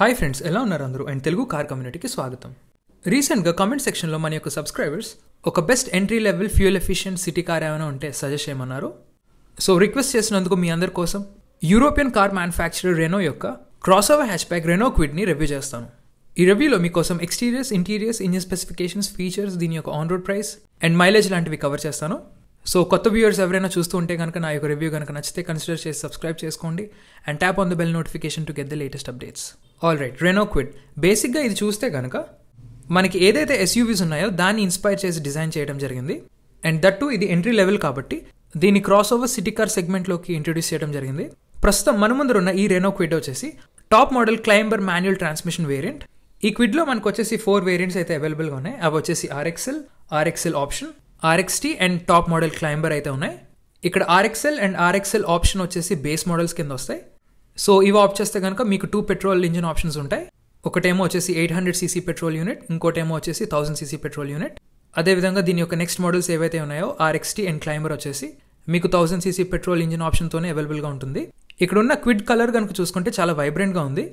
hi friends ఎలా ఉన్నారు అందరూ అండ్ తెలుగు కార్ కమ్యూనిటీకి స్వాగతం రీసెంట్గా కామెంట్ సెక్షన్లో మన యొక్క సబ్స్క్రైబర్స్ ఒక best entry level fuel efficient city car ఏమైనా ఉంటే సజెస్ట్ చేయమన్నారు సో రిక్వెస్ట్ చేసినందుకు మీ అందరి కోసం యూరోపియన్ కార్ మ్యానుఫ్యాక్చరర్ రెనో యొక్క crossover hatchback Renault క్విడ్ని రివ్యూ చేస్తాను ఈ రివ్యూలో మీకోసం exteriors interiors engine specifications features దీని యొక్క on road price and mileage లాంటివి కవర్ చేస్తాను సో కొత్త వ్యూయర్స్ ఎవరైనా చూస్తూ ఉంటే కనుక నా యొక్క రివ్యూ కనుక నచ్చితే కన్సిడర్ చేసి సబ్స్క్రైబ్ చేసుకోండి and tap on the bell notification to get the latest updates all right Renault Kwid బేసిక్గా ఇది చూస్తే కనుక మనకి ఏదైతే ఎస్యూవీస్ ఉన్నాయో దాన్ని ఇన్స్పైర్ చేసి డిజైన్ చేయడం జరిగింది అండ్ దట్టు ఇది ఎంట్రీ లెవెల్ కాబట్టి దీన్ని క్రాస్ ఓవర్ సిటీ కార్ సెగ్మెంట్లోకి ఇంట్రొడ్యూస్ చేయడం జరిగింది ప్రస్తుతం మన ముందర ఉన్న ఈ రెనో క్విడ్ వచ్చేసి top model Climber manual transmission variant ఈ క్విడ్లో మనకు వచ్చేసి ఫోర్ వేరియంట్స్ అయితే అవైలబుల్గా ఉన్నాయి అవి వచ్చేసి RXL RXL option RXT and top model Climber అయితే ఉన్నాయి ఇక్కడ ఆర్ఎక్స్ఎల్ అండ్ ఆర్ఎక్స్ఎల్ ఆప్షన్ వచ్చేసి బేస్ మోడల్స్ కింద వస్తాయి సో ఇవి ఆప్ట్ చేస్తే కనుక మీకు టూ పెట్రోల్ ఇంజిన్ ఆప్షన్స్ ఉంటాయి ఒకటేమో వచ్చేసి eight hundred CC petrol unit ఇంకోటేమో వచ్చేసి థౌసండ్ సీసీ పెట్రోల్ యూనిట్ అదేవిధంగా దీని యొక్క నెక్స్ట్ మోడల్స్ ఏవైతే ఉన్నాయో ఆర్ఎక్స్టీ అండ్ క్లైంబర్ వచ్చేసి మీకు థౌసండ్ సీసీ పెట్రోల్ ఇంజిన్ ఆప్షన్తోనే అవైలబుల్గా ఉంటుంది ఇక్కడ ఉన్న క్విడ్ కలర్ కనుక చూసుకుంటే చాలా వైబ్రెంట్గా ఉంది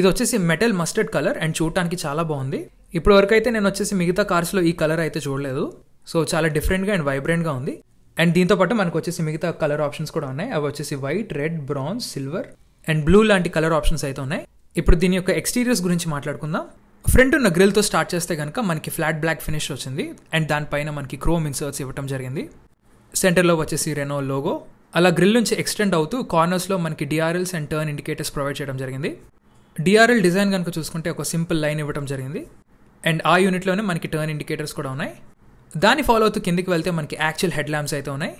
ఇది వచ్చేసి మెటల్ మస్టర్డ్ కలర్ అండ్ చూడటానికి చాలా బాగుంది ఇప్పుడు వరకైతే నేను వచ్చేసి మిగతా కార్స్లో ఈ కలర్ అయితే చూడలేదు సో చాలా డిఫరెంట్గా అండ్ వైబ్రెంట్గా ఉంది అండ్ దీంతో పాటు మనకు వచ్చేసి మిగతా కలర్ ఆప్షన్స్ కూడా ఉన్నాయి అవి వచ్చేసి white red bronze silver and blue లాంటి కలర్ ఆప్షన్స్ అయితే ఉన్నాయి ఇప్పుడు దీని యొక్క ఎక్స్టీరియర్స్ గురించి మాట్లాడుకుందాం ఫ్రంట్ ఉన్న గ్రిల్తో స్టార్ట్ చేస్తే కనుక మనకి ఫ్లాట్ బ్లాక్ ఫినిష్ వచ్చింది అండ్ దానిపైన మనకి క్రోమ్ ఇన్సర్ట్స్ ఇవ్వడం జరిగింది సెంటర్లో వచ్చేసి రెనో లోగో అలా గ్రిల్ నుంచి ఎక్స్టెండ్ అవుతూ కార్నర్స్లో మనకి DRLs and turn indicators provide చేయడం జరిగింది డిఆర్ఎల్ డిజైన్ కనుక చూసుకుంటే ఒక సింపుల్ లైన్ ఇవ్వడం జరిగింది అండ్ ఆ యూనిట్లోనే మనకి టర్న్ ఇండికేటర్స్ కూడా ఉన్నాయి దాన్ని ఫాలో అవుతూ కిందికి వెళ్తే మనకి యాక్చువల్ హెడ్ ల్యాంప్స్ అయితే ఉన్నాయి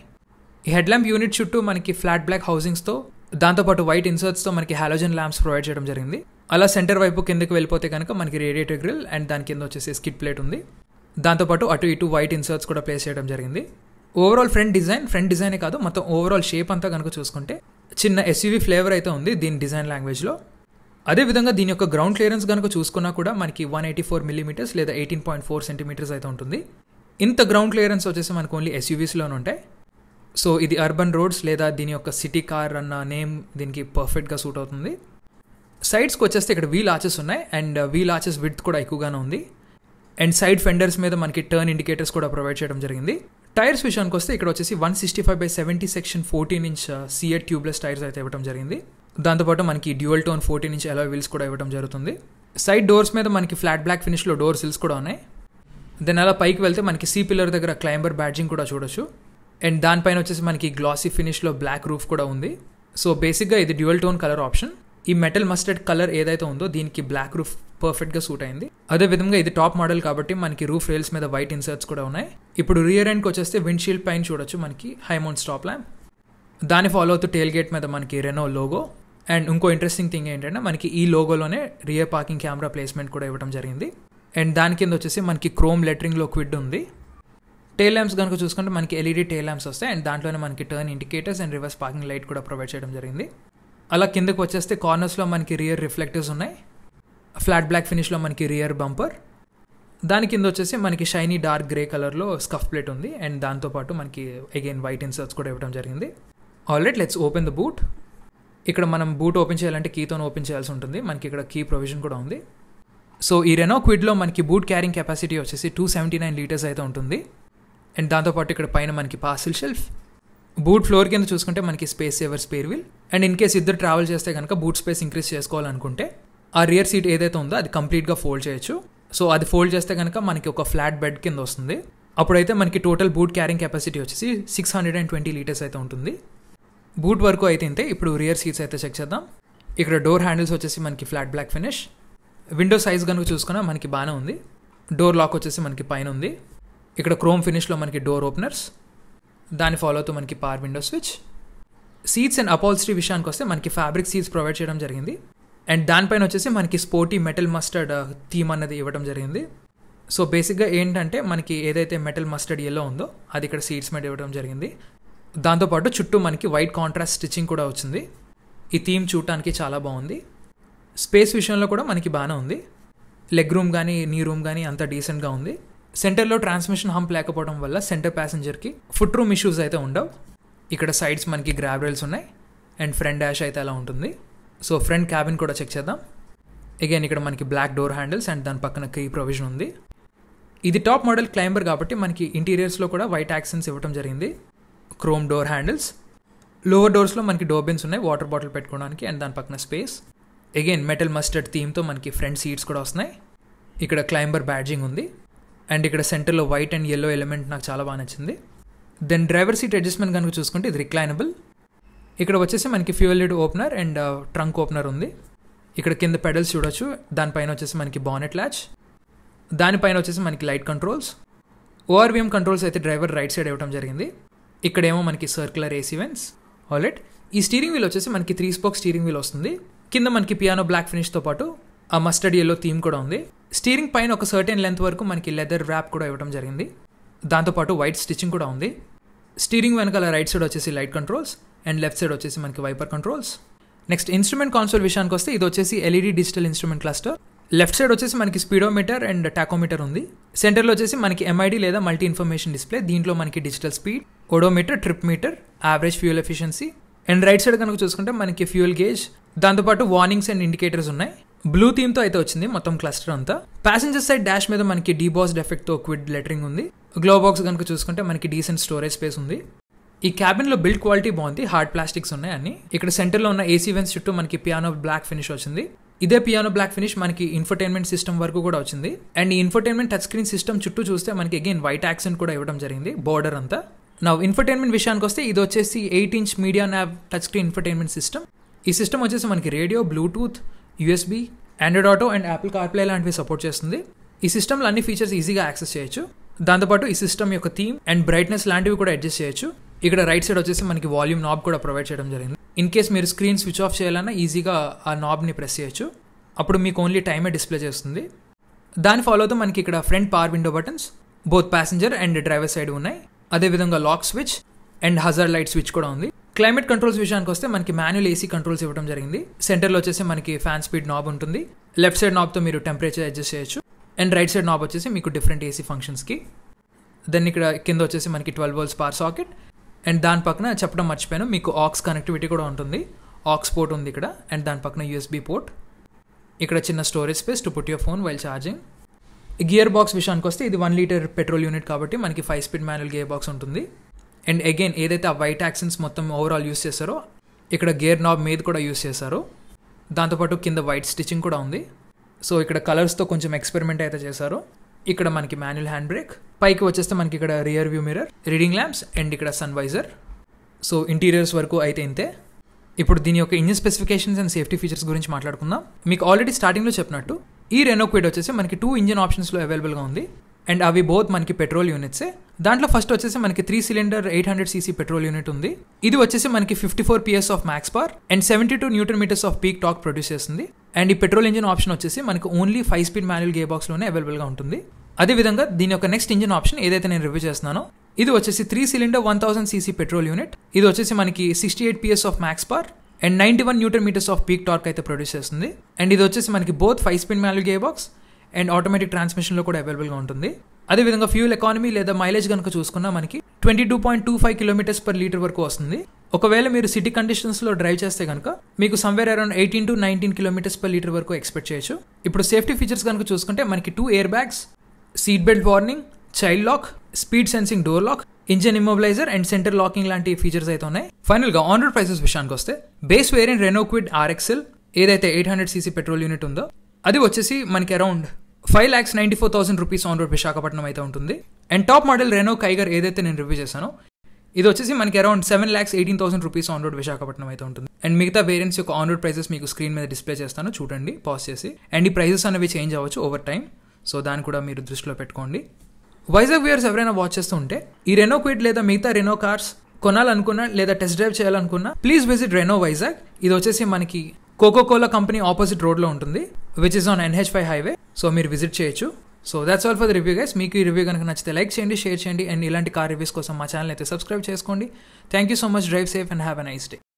ఈ హెడ్ ల్యాంప్ యూనిట్ చుట్టూ మనకి ఫ్లాట్ బ్లాక్ హౌసింగ్స్తో దాంతోపాటు వైట్ ఇన్సర్ట్స్తో మనకి హాలోజన్ ల్యాంప్స్ ప్రొవైడ్ చేయడం జరిగింది అలా సెంటర్ వైపు కిందకి వెళ్ళిపోతే కనుక మనకి రేడియేటర్ గ్రిల్ అండ్ దాని కింద వచ్చేసి స్కిట్ ప్లేట్ ఉంది దాంతోపాటు అటు ఇటు వైట్ ఇన్సర్ట్స్ కూడా ప్లేస్ చేయడం జరిగింది ఓవరాల్ ఫ్రంట్ డిజైన్ ఫ్రంట్ డిజైనే కాదు మొత్తం ఓవరాల్ షేప్ అంతా కనుక చూసుకుంటే చిన్న ఎస్యూవీ ఫ్లేవర్ అయితే ఉంది దీని డిజైన్ లాంగ్వేజ్లో అదేవిధంగా దీని యొక్క గ్రౌండ్ క్లియరెన్స్ కనుక చూసుకున్నా కూడా మనకి వన్ ఎయిటీ ఫోర్ మిల్లీమీటర్స్ లేదా ఎయిటీన్ పాయింట్ ఫోర్ సెంటీమీటర్స్ అయితే ఉంటుంది ఇంత గ్రౌండ్ క్లియరెన్స్ వచ్చేసి మనకు ఓన్లీ ఎస్యూవీస్లోనే ఉంటాయి సో ఇది అర్బన్ రోడ్స్ లేదా దీని యొక్క సిటీ కార్ అన్న నేమ్ దీనికి పర్ఫెక్ట్గా సూట్ అవుతుంది సైడ్స్కి వచ్చేస్తే ఇక్కడ వీల్ ఆచెస్ ఉన్నాయి అండ్ వీల్ ఆచెస్ విడ్త్ కూడా ఎక్కువగానే ఉంది అండ్ సైడ్ ఫెండర్స్ మీద మనకి టర్న్ ఇండికేటర్స్ కూడా ప్రొవైడ్ చేయడం జరిగింది టైర్స్ విషయానికి వస్తే ఇక్కడ వచ్చేసి one sixty five by seventy section fourteen inch CEAT tubeless tyres అయితే ఇవ్వడం జరిగింది దాంతోపాటు మనకి dual tone fourteen inch alloy wheels కూడా ఇవ్వడం జరుగుతుంది సైడ్ డోర్స్ మీద మనకి ఫ్లాట్ బ్లాక్ ఫినిష్లో డోర్ సిల్స్ కూడా ఉన్నాయి దెన్ అలా పైకి వెళ్తే మనకి సీ పిల్లర్ దగ్గర క్లైంబర్ బ్యాడ్జింగ్ కూడా చూడొచ్చు అండ్ దానిపైన వచ్చేసి మనకి గ్లాసీ ఫినిష్లో బ్లాక్ రూఫ్ కూడా ఉంది సో బేసిక్గా ఇది డ్యూయల్ టోన్ కలర్ ఆప్షన్ ఈ మెటల్ మస్టర్డ్ కలర్ ఏదైతే ఉందో దీనికి బ్లాక్ రూఫ్ పర్ఫెక్ట్గా సూట్ అయింది అదే విధంగా ఇది టాప్ మోడల్ కాబట్టి మనకి రూఫ్ రేల్స్ మీద వైట్ ఇన్సర్ట్స్ కూడా ఉన్నాయి ఇప్పుడు రియర్ ఎండ్కి వచ్చేస్తే విండ్షీల్డ్ పైన చూడొచ్చు మనకి హైమౌంట్ స్టాప్ ల్యామ్ దాని ఫాలో అవుతూ టేల్ గేట్ మీద మనకి రెనో లోగో అండ్ ఇంకో ఇంట్రెస్టింగ్ థింగ్ ఏంటంటే మనకి ఈ లోగోలోనే రియర్ పార్కింగ్ కెమెరా ప్లేస్మెంట్ కూడా ఇవ్వడం జరిగింది అండ్ దాని కింద వచ్చేసి మనకి క్రోమ్ లెటరింగ్లో క్విడ్ ఉంది టే ల్యాంప్స్ కనుక చూసుకుంటే మనకి ఎల్ఈడి టైల్ ల్యాంప్స్ వస్తాయి అండ్ దాంట్లోనే మనకి turn indicators and reverse parking light కూడా ప్రొవైడ్ చేయడం జరిగింది అలా కిందకు వచ్చేస్తే కార్నర్స్లో మనకి రియర్ రిఫ్లెక్టర్స్ ఉన్నాయి ఫ్లాట్ బ్లాక్ ఫినిష్లో మనకి రియర్ బంపర్ దాని కింద వచ్చేసి మనకి షైనీ డార్క్ గ్రే కలర్లో స్కఫ్ ప్లేట్ ఉంది అండ్ దాంతోపాటు మనకి అగైన్ వైట్ ఇన్సర్ట్స్ కూడా ఇవ్వడం జరిగింది already let's open the boot ఇక్కడ మనం బూట్ ఓపెన్ చేయాలంటే కీతో ఓపెన్ చేయాల్సి ఉంటుంది మనకి ఇక్కడ కీ ప్రొవిజన్ కూడా ఉంది సో ఈ రెనో క్విడ్లో మనకి బూట్ క్యారింగ్ కెపాసిటీ వచ్చేసి టూ సెవెంటీ నైన్ లీటర్స్ అయితే ఉంటుంది అండ్ దాంతోపాటు ఇక్కడ పైన మనకి పార్సిల్ షెల్ఫ్ బూట్ ఫ్లోర్ కింద చూసుకుంటే మనకి space saver spare wheel and in case ఇద్దరు ట్రావెల్ చేస్తే కనుక బూట్ స్పేస్ ఇంక్రీస్ చేసుకోవాలనుకుంటే ఆ రియర్ సీట్ ఏదైతే ఉందో అది కంప్లీట్గా ఫోల్డ్ చేయొచ్చు సో అది ఫోల్డ్ చేస్తే కనుక మనకి ఒక ఫ్లాట్ బెడ్ కింద వస్తుంది అప్పుడైతే మనకి టోటల్ బూట్ క్యారింగ్ కెపాసిటీ వచ్చేసి six hundred and twenty litres అయితే ఉంటుంది బూట్ వరకు అయితే ఇంతే ఇప్పుడు రియర్ సీట్స్ అయితే చెక్ చేద్దాం ఇక్కడ డోర్ హ్యాండిల్స్ వచ్చేసి మనకి flat black finish window size కనుక చూసుకున్నా మనకి బాగానే ఉంది డోర్ లాక్ వచ్చేసి మనకి పైన ఉంది ఇక్కడ క్రోమ్ ఫినిష్లో మనకి డోర్ ఓపెనర్స్ దాన్ని ఫాలో అవుతూ మనకి power window switch seats and upholstery విషయానికి వస్తే మనకి ఫ్యాబ్రిక్ సీట్స్ ప్రొవైడ్ చేయడం జరిగింది అండ్ దానిపైన వచ్చేసి మనకి స్పోర్టీ మెటల్ మస్టర్డ్ థీమ్ అన్నది ఇవ్వడం జరిగింది సో బేసిక్గా ఏంటంటే మనకి ఏదైతే మెటల్ మస్టర్డ్ ఎల్లో ఉందో అది ఇక్కడ సీట్స్ మీద ఇవ్వడం జరిగింది దాంతోపాటు చుట్టూ మనకి వైట్ కాంట్రాస్ట్ స్టిచ్చింగ్ కూడా వచ్చింది ఈ థీమ్ చూడటానికి చాలా బాగుంది స్పేస్ విషయంలో కూడా మనకి బాగానే ఉంది లెగ్ రూమ్ కానీ నీ రూమ్ కానీ అంత డీసెంట్గా ఉంది సెంటర్లో ట్రాన్స్మిషన్ హంప్ లేకపోవడం వల్ల సెంటర్ ప్యాసింజర్కి ఫుట్ రూమ్ ఇష్యూస్ అయితే ఉండవు ఇక్కడ సైడ్స్ మనకి గ్రాబ్ రైల్స్ ఉన్నాయి అండ్ ఫ్రంట్ డాష్ అయితే అలా ఉంటుంది సో ఫ్రంట్ క్యాబిన్ కూడా చెక్ చేద్దాం అగైన్ ఇక్కడ మనకి బ్లాక్ డోర్ హ్యాండిల్స్ అండ్ దాని పక్కన కీ ప్రొవిజన్ ఉంది ఇది టాప్ మోడల్ క్లైంబర్ కాబట్టి మనకి ఇంటీరియర్స్లో కూడా వైట్ యాక్సెన్స్ ఇవ్వడం జరిగింది క్రోమ్ డోర్ హ్యాండిల్స్ లోవర్ డోర్స్లో మనకి డోబిన్స్ ఉన్నాయి వాటర్ బాటిల్ పెట్టుకోవడానికి అండ్ దాని పక్కన స్పేస్ అగైన్ మెటల్ మస్టర్డ్ థీమ్తో మనకి ఫ్రంట్ సీట్స్ కూడా వస్తున్నాయి ఇక్కడ క్లైంబర్ బ్యాడ్జింగ్ ఉంది అండ్ ఇక్కడ సెంటర్లో వైట్ అండ్ ఎల్లో ఎలిమెంట్ నాకు చాలా బాగా నచ్చింది దెన్ డ్రైవర్ సీట్ అడ్జస్ట్మెంట్ కనుక చూసుకుంటే ఇది రిక్లైనబుల్ ఇక్కడ వచ్చేసి మనకి fuel lid opener and trunk uh, opener ఉంది ఇక్కడ కింద పెడల్స్ చూడొచ్చు దానిపైన వచ్చేసి మనకి బానెట్ ల్యాచ్ దానిపైన వచ్చేసి మనకి లైట్ కంట్రోల్స్ ఓఆర్వీఎం కంట్రోల్స్ అయితే డ్రైవర్ రైట్ సైడ్ ఇవ్వడం జరిగింది ఇక్కడేమో మనకి సర్క్యులర్ ఏసీ వెన్స్ ఆల్రెడ్ ఈ స్టీరింగ్ వీల్ వచ్చేసి మనకి త్రీ స్పోక్ స్టీరింగ్ వీల్ వస్తుంది కింద మనకి పియానో బ్లాక్ ఫినిష్తో పాటు ఆ మస్టర్డ్ ఎల్లో థీమ్ కూడా ఉంది స్టీరింగ్ పైన ఒక సర్టెన్ లెంత్ వరకు మనకి లెదర్ ర్యాప్ కూడా ఇవ్వడం జరిగింది దాంతోపాటు వైట్ స్టిచ్చింగ్ కూడా ఉంది స్టీరింగ్ వెనకాల రైట్ సైడ్ వచ్చేసి light controls and left side వచ్చేసి మనకి wiper controls next instrument console విషయానికి వస్తే ఇది వచ్చేసి LED digital instrument cluster left side వచ్చేసి మనకి స్పీడోమీటర్ అండ్ టాకోమీటర్ ఉంది సెంటర్లో వచ్చేసి మనకి ఎంఐడి లేదా మల్టీ ఇన్ఫర్మేషన్ డిస్ప్లే దీంట్లో మనకి digital speed odometer trip meter average fuel efficiency and right side కనుక చూసుకుంటే మనకి ఫ్యూయల్ గేజ్ దాంతోపాటు వార్నింగ్స్ అండ్ ఇండికేటర్స్ ఉన్నాయి బ్లూ థీమ్తో అయితే వచ్చింది మొత్తం క్లస్టర్ అంతా ప్యాసింజర్ సైడ్ డాష్ మీద మనకి డీబాస్డ్ ఎఫెక్ట్తో క్విడ్ లెటరింగ్ ఉంది గ్లో బాక్స్ కనుక చూసుకుంటే మనకి డీసెంట్ స్టోరేజ్ స్పేస్ ఉంది ఈ లో బిల్డ్ క్వాలిటీ బాగుంది హార్డ్ ప్లాస్టిక్స్ ఉన్నాయి అన్ని ఇక్కడ సెంటర్లో ఉన్న ఏసీ వెన్స్ చుట్టూ మనకి పియానో బ్లాక్ ఫినిష్ వచ్చింది ఇదే పియానో బ్లాక్ ఫినిష్ మనకి ఇన్ఫర్టైన్మెంట్ సిస్టమ్ వరకు కూడా వచ్చింది అండ్ ఈ ఇన్ఫర్టైన్మెంట్ టచ్ స్క్రీన్ సిస్టమ్ చుట్టూ చూస్తే మనకి అగైన్ వైట్ యాక్సెంట్ కూడా ఇవ్వడం జరిగింది బోర్డర్ అంతా నా ఇన్ఫర్టైన్మెంట్ విషయానికి వస్తే ఇది వచ్చేసి eight inch media nav touch screen infotainment system ఈ సిస్టమ్ వచ్చేసి మనకి radio Bluetooth USB Android Auto and Apple CarPlay లాంటివి సపోర్ట్ చేస్తుంది ఈ సిస్టమ్లో అన్ని ఫీచర్స్ ఈజీగా యాక్సెస్ చేయొచ్చు దాంతోపాటు ఈ సిస్టమ్ యొక్క థీమ్ అండ్ బ్రైట్నెస్ లాంటివి కూడా అడ్జస్ట్ చేయొచ్చు ఇక్కడ రైట్ సైడ్ వచ్చేసి మనకి వాల్యూమ్ నాబ్ కూడా ప్రొవైడ్ చేయడం జరిగింది ఇన్ కేస్ మీరు స్క్రీన్ స్విచ్ ఆఫ్ చేయాలన్నా ఈజీగా ఆ నాబ్ని ప్రెస్ చేయొచ్చు అప్పుడు మీకు ఓన్లీ టైమే డిస్ప్లే చేస్తుంది దాని ఫాలో అవుతూ మనకి ఇక్కడ front power window buttons both passenger and driver side ఉన్నాయి అదేవిధంగా lock switch and hazard light switch కూడా ఉంది క్లైమేట్ కంట్రోల్స్ విషయానికి వస్తే మనకి మాన్యువల్ ఏసీ కంట్రోల్స్ ఇవ్వడం జరిగింది సెంటర్లో వచ్చేసి మనకి ఫ్యాన్ స్పీడ్ నాబ్ ఉంటుంది లెఫ్ట్ సైడ్ నాబ్తో మీరు టెంపరేచర్ అడ్జస్ట్ చేయొచ్చు అండ్ రైట్ సైడ్ నాబ్ వచ్చేసి మీకు డిఫరెంట్ ఏసీ ఫంక్షన్స్కి దెన్ ఇక్కడ కింద వచ్చేసి మనకి twelve volts power socket and దాని పక్కన చెప్పడం మర్చిపోయాను మీకు ఆక్స్ కనెక్టివిటీ కూడా ఉంటుంది ఆక్స్ పోర్ట్ ఉంది ఇక్కడ అండ్ దాని పక్కన యూఎస్బీ పోర్ట్ ఇక్కడ చిన్న storage space to put your phone while charging gear box విషయానికి వస్తే ఇది వన్ లీటర్ పెట్రోల్ యూనిట్ కాబట్టి మనకి five speed manual gear box ఉంటుంది అండ్ అగైన్ ఏదైతే ఆ వైట్ యాక్సెన్స్ మొత్తం ఓవరాల్ యూస్ చేశారో ఇక్కడ గేర్ నాబ్ మీద కూడా యూస్ చేశారు దాంతోపాటు కింద వైట్ స్టిచ్చింగ్ కూడా ఉంది సో ఇక్కడ కలర్స్తో కొంచెం ఎక్స్పెరిమెంట్ అయితే చేశారు ఇక్కడ మనకి మాన్యువల్ హ్యాండ్ బ్రేక్ పైకి వచ్చేస్తే మనకి ఇక్కడ rear view mirror reading lamps and ఇక్కడ సన్ వైజర్ సో ఇంటీరియర్స్ వరకు అయితే ఇంతే ఇప్పుడు దీని యొక్క engine specifications and safety features గురించి మాట్లాడుకుందాం మీకు ఆల్రెడీ స్టార్టింగ్లో చెప్పినట్టు ఈ రెనోక్వేట్ వచ్చేసి మనకి టూ ఇంజిన్ ఆప్షన్స్లో అవైలబుల్గా ఉంది అండ్ అవి బోత్ మనకి పెట్రోల్ యూనిట్సే దాంట్లో ఫస్ట్ వచ్చేసి మనకి three cylinder eight hundred CC petrol unit ఉంది ఇది వచ్చేసి మనకి fifty four PS of max power and seventy two newton metres of peak torque produce చేస్తుంది అండ్ ఈ పెట్రోల్ ఇంజిన్ ఆప్షన్ వచ్చేసి మనకి ఓన్లీ ఫైవ్ స్పీడ్ బాక్స్ లోనే అవైలబుల్ అవైలబుల్గా ఉంటుంది అదేవిధంగా దీని యొక్క నెక్స్ట్ ఇంజిన్ ఆప్షన్ ఏదైతే నేను రివ్యూ చేస్తున్నానో ఇది వచ్చేసి three cylinder one thousand CC petrol unit ఇది వచ్చేసి మనకి sixty eight PS of max power and ninety one newton metres of peak torque అయితే ప్రొడ్యూస్ చేస్తుంది అండ్ ఇది వచ్చేసి మనకి బోత్ ఫైవ్ స్పీడ్ మాన్యుల్ గే బాక్స్ అండ్ ఆటోమేటిక్ ట్రాన్స్మిషన్లో కూడా అవైలబుల్గా ఉంటుంది అదేవిధంగా ఫ్యూల్ ఎకానమీ లేదా మైలేజ్ కనుక చూసుకున్నా మనకి twenty two point two five kilometres per litre వరకు వస్తుంది ఒకవేళ మీరు సిటీ కండిషన్స్లో డ్రైవ్ చేస్తే కనుక మీకు somewhere around eighteen to nineteen kilometres per litre వరకు ఎక్స్పెక్ట్ చేయొచ్చు ఇప్పుడు సేఫ్టీ ఫీచర్స్ కనుక చూసుకుంటే మనకి two airbags seat belt warning child lock speed sensing door lock engine immobiliser and centre locking లాంటి ఫీచర్స్ అయితే ఉన్నాయి ఫైనల్గా ఆన్ రోడ్ ప్రైసెస్ విషయానికి వస్తే బేస్ వేరియంట్ రెనోక్విడ్ ఆర్ఎక్సెల్ ఏదైతే eight hundred CC petrol unit ఉందో అది వచ్చేసి మనకి around five lakhs ninety four thousand rupees on road Visakhapatnam అయితే ఉంటుంది and top model Renault Kiger ఏదైతే నేను రివ్యూ చేశానో ఇది వచ్చేసి మనకి around seven lakhs eighteen thousand rupees on road Visakhapatnam అయితే ఉంటుంది అండ్ మిగతా వేరియంట్స్ యొక్క ఆన్ రోడ్ ప్రైసెస్ మీకు స్క్రీన్ మీద డిస్ప్లే చేస్తాను చూడండి పాస్ చేసి అండ్ ఈ ప్రైసెస్ అనేవి చేంజ్ అవ్వచ్చు ఓవర్ టైం సో దాన్ని కూడా మీరు దృష్టిలో పెట్టుకోండి వైజాగ్ వ్యూయర్స్ ఎవరైనా వాచ్ చేస్తూ ఉంటే ఈ రెనో క్విడ్ లేదా మిగతా రెనో కార్స్ కొనాలనుకున్నా లేదా టెస్ట్ డ్రైవ్ చేయాలనుకున్నా ప్లీజ్ విజిట్ రెనో వైజాగ్ ఇది వచ్చేసి మనకి కోకోకోలా కంపెనీ ఆపోజిట్ రోడ్లో ఉంటుంది which is on NH five highway so మీరు విజిట్ చేయొచ్చు so that's all for the review guys మీకు ఈ రివ్యూ కనుక నచ్చితే లైక్ చేయండి షేర్ చేయండి అండ్ ఇలాంటి కార్ రివ్యూస్ కోసం మా ఛానల్ అయితే సబ్స్క్రైబ్ చేసుకోండి thank you so much drive safe and have a nice day